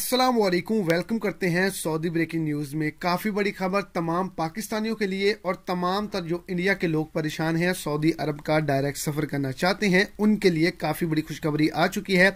Aslam welcome करते हैं Saudi breaking news में काफ़ी बड़ी खबर तमाम पाकिस्तानियों के लिए और तमाम तर जो इंडिया के लोग परेशान हैं सऊदी अरब का डायरेक्ट सफ़र करना चाहते हैं उनके लिए काफ़ी बड़ी खुशखबरी आ चुकी है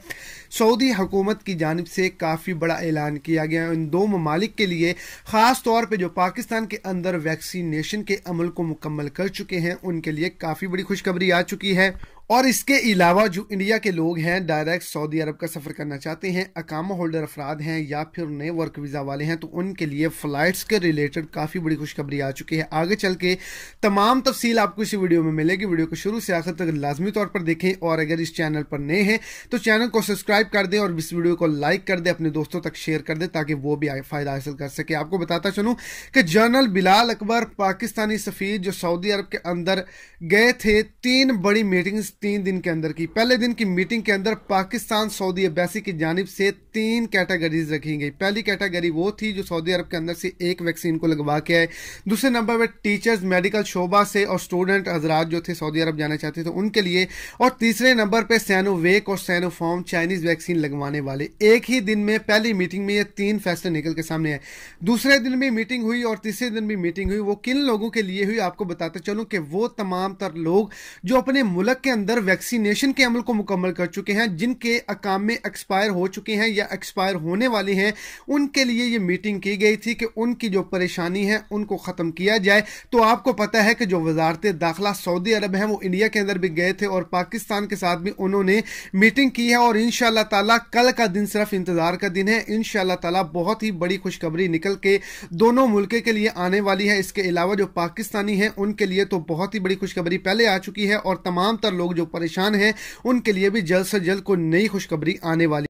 सऊदी हुकूमत की जानब से काफ़ी बड़ा ऐलान किया गया इन दो ममालिक के लिए ख़ास तौर पर जो पाकिस्तान के अंदर वैक्सीनेशन के अमल को मुकम्मल कर चुके हैं उनके लिए काफ़ी बड़ी खुशखबरी आ चुकी है और इसके अलावा जो इंडिया के लोग हैं डायरेक्ट सऊदी अरब का सफ़र करना चाहते हैं अकामा होल्डर अफराद हैं या फिर नए वर्क वीज़ा वाले हैं तो उनके लिए फ़्लाइट्स के रिलेटेड काफ़ी बड़ी खुशखबरी आ चुकी है आगे चल के तमाम तफसील आपको इस वीडियो में मिलेगी वीडियो को शुरू से आखिर तक लाजमी तौर पर देखें और अगर इस चैनल पर नए हैं तो चैनल को सब्सक्राइब कर दें और इस वीडियो को लाइक कर दें अपने दोस्तों तक शेयर कर दें ताकि वो भी फ़ायदा हासिल कर सके आपको बताता चलूँ कि जनरल बिलाल अकबर पाकिस्तानी सफ़ीर जो सऊदी अरब के अंदर गए थे तीन बड़ी मीटिंग्स तीन दिन के अंदर की पहले दिन की मीटिंग के अंदर पाकिस्तान सऊदी अबैसी की जानब से तीन कैटेगरीज रखी गई पहली कैटेगरी वो थी जो सऊदी अरब के अंदर से एक वैक्सीन को लगवा के आए दूसरे नंबर पर टीचर्स मेडिकल शोबा से और स्टूडेंट हजरात जो थे सऊदी अरब जाना चाहते थे उनके लिए और तीसरे नंबर पर सैनोवेक और सैनोफॉर्म चाइनीज वैक्सीन लगवाने वाले एक ही दिन में पहली मीटिंग में ये तीन फैसले निकल के सामने आए दूसरे दिन भी मीटिंग हुई और तीसरे दिन भी मीटिंग हुई वो किन लोगों के लिए हुई आपको बताते चलूँ कि वो तमाम तर लोग जो अपने मुल्क के अंदर वैक्सीनेशन के अमल को मुकम्मल कर चुके हैं जिनके अकाम में एक्सपायर हो चुके हैं या या एक्सपायर होने वाली हैं उनके लिए ये मीटिंग की गई थी कि उनकी जो परेशानी है उनको ख़त्म किया जाए तो आपको पता है कि जो वजारत दाखिला सऊदी अरब हैं वो इंडिया के अंदर भी गए थे और पाकिस्तान के साथ भी उन्होंने मीटिंग की है और इन ताला कल का दिन सिर्फ इंतज़ार का दिन है इन ताला बहुत ही बड़ी खुशखबरी निकल के दोनों मुल्क के लिए आने वाली है इसके अलावा जो पाकिस्तानी हैं उनके लिए तो बहुत ही बड़ी खुशखबरी पहले आ चुकी है और तमाम तर लोग जो परेशान हैं उनके लिए भी जल्द से जल्द कोई नई खुशखबरी आने वाली